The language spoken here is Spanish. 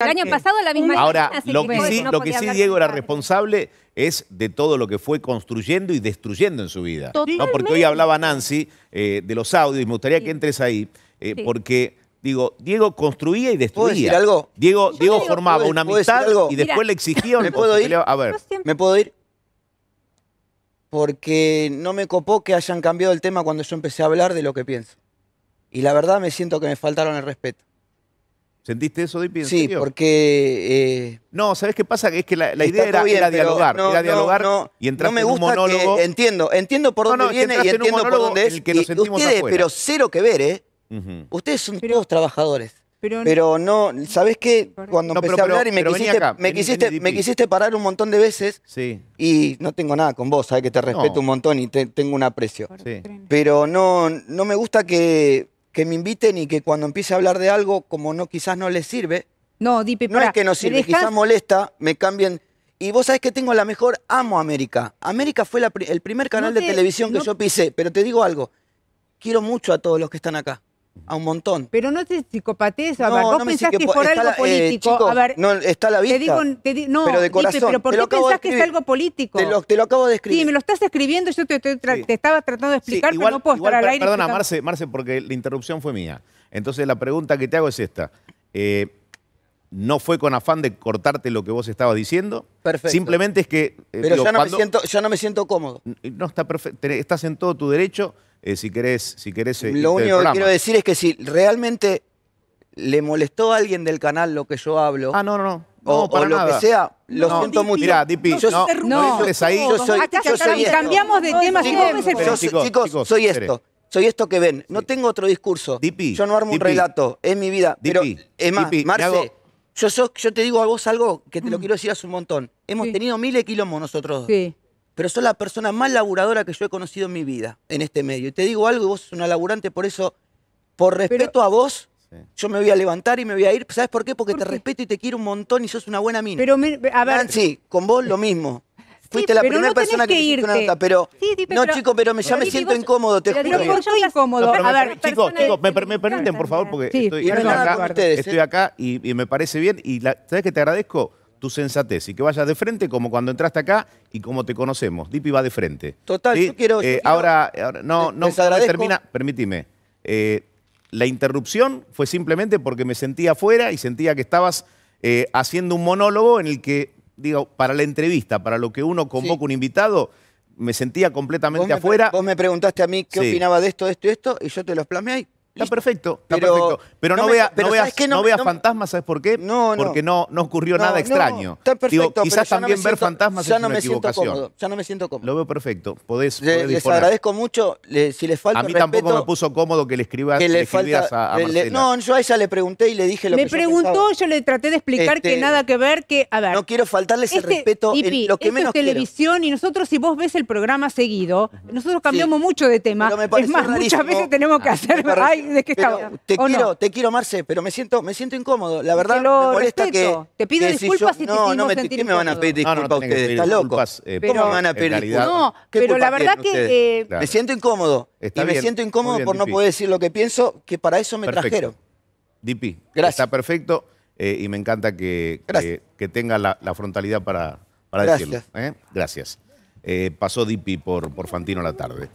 El año pasado la misma. Ahora, lo que, sí, lo que sí Diego era responsable es de todo lo que fue construyendo y destruyendo en su vida. No, porque hoy hablaba Nancy eh, de los audios y me gustaría que entres ahí, eh, porque Digo, Diego construía y destruía. algo? Diego, formaba una amistad y después le exigía. puedo A ver. ¿Me puedo ir? Porque no me copó que hayan cambiado el tema cuando yo empecé a hablar de lo que pienso. Y la verdad me siento que me faltaron el respeto. ¿Sentiste eso, Dipi? sí, porque... Eh, no, ¿sabes qué pasa? Es que la, idea era, dialogar, no, era dialogar no, y entrar no me gusta entiendo, entiendo por dónde viene y entiendo por dónde es. El que nos pero cero que ver, ¿eh? Ustedes son todos trabajadores. Pero, no, sabes qué? Cuando empecé a hablar y me quisiste, parar un montón de veces sí. y no tengo nada con vos, sabes que te respeto un montón y tengo un aprecio. Sí. Pero no, no me gusta que que me inviten y que cuando empiece a hablar de algo, como no quizás no les sirve, no, es que no sirve, quizás molesta, me cambien. Y vos sabés que tengo la mejor, amo América. América fue el primer canal de televisión que yo pisé, pero te digo algo, quiero mucho a todos los que están acá a un montón. Pero no te psicopatía a no, ver, vos pensás que es por algo eh, político. a ver, no, está la vista. no, pero de corazón. pero ¿por qué pensás que es algo político? Te lo, acabo de escribir. Sí, me lo estás escribiendo, yo te, estaba tratando de explicar, pero no puedo igual, estar Perdona, Marce, Marce, porque la interrupción fue mía. Entonces la pregunta que te hago es esta. Eh, no fue con afán de cortarte lo que vos estabas diciendo. Perfecto. Simplemente es que. Eh, pero yo no me siento, ya no me siento cómodo. No, está perfecto. Estás en todo tu derecho eh, si querés, si querés. Eh, lo único que quiero decir es que si realmente le molestó a alguien del canal lo que yo hablo. Ah, no, no, no. O, para lo que sea, lo siento mucho. Dipi, no, no, ahí. Yo soy, yo soy cambiamos de tema. chicos, soy esto. Soy esto que ven. No tengo otro discurso. yo no armo un relato. Es mi vida. pero, es más, Marce, yo, yo te digo a vos algo que te lo mm. quiero decir hace un montón. Hemos tenido miles de quilombos nosotros. Sí pero sos la persona más laburadora que yo he conocido en mi vida, en este medio. Y te digo algo, vos sos una laburante, por eso, por respeto a vos, yo me voy a levantar y me voy a ir. ¿Sabes por qué? Porque te respeto y te quiero un montón y sos una buena mina. Pero, con vos lo mismo. Fuiste la primera persona que, que una nota, pero. no, chico, pero ya me siento incómodo, te juro. incómodo? a ver, chicos, me, permiten, por favor, porque estoy, acá, y, me parece bien. Y la, ¿sabes que te agradezco? tu sensatez y que vayas de frente como cuando entraste acá y como te conocemos. Dipi va de frente. Total, yo, eh, quiero, Ahora, ahora no, no, termina, permíteme. Eh, la interrupción fue simplemente porque me sentía afuera y sentía que estabas eh, haciendo un monólogo en el que, digo, para la entrevista, para lo que uno convoca un invitado, me sentía completamente afuera. Vos me preguntaste a mí qué opinaba de esto, de esto y esto, y yo te los ahí. Está perfecto, está perfecto. Pero no, no veas, fantasmas, ¿sabes por qué? No, Porque no, ocurrió nada extraño. está perfecto. quizás también ver fantasmas ya no me siento cómodo, ya no me siento cómodo. Lo veo perfecto. Podés, Les agradezco mucho. si les falta A mí tampoco me puso cómodo que le escribas, a, No, yo a ella le pregunté y le dije lo me que Me preguntó, yo, le traté de explicar que este, nada que ver, que, a ver. No quiero faltarle este, el respeto. lo que menos es televisión y nosotros, si vos ves el programa seguido, nosotros cambiamos mucho de tema. Es más, muchas veces tenemos que ah, hacer ¿De qué estaba? Te quiero, te quiero, Marce, pero me siento, me siento incómodo. La verdad, me molesta respeto. que. Te pido disculpas si, yo, si te no, no me, ¿Qué me van a pedir disculpas no, ustedes? ¿Estás loco? Eh, ¿Cómo me van a pedir disculpas? No, pero la verdad que. Eh, me siento incómodo. y me siento incómodo por no poder decir lo que pienso, que para eso me trajeron. Dipi, Gracias. está perfecto eh, y me encanta que, que, tenga la, la, frontalidad para, para decirlo. ¿eh? Gracias. Gracias. pasó Dipi por, por Fantino la tarde.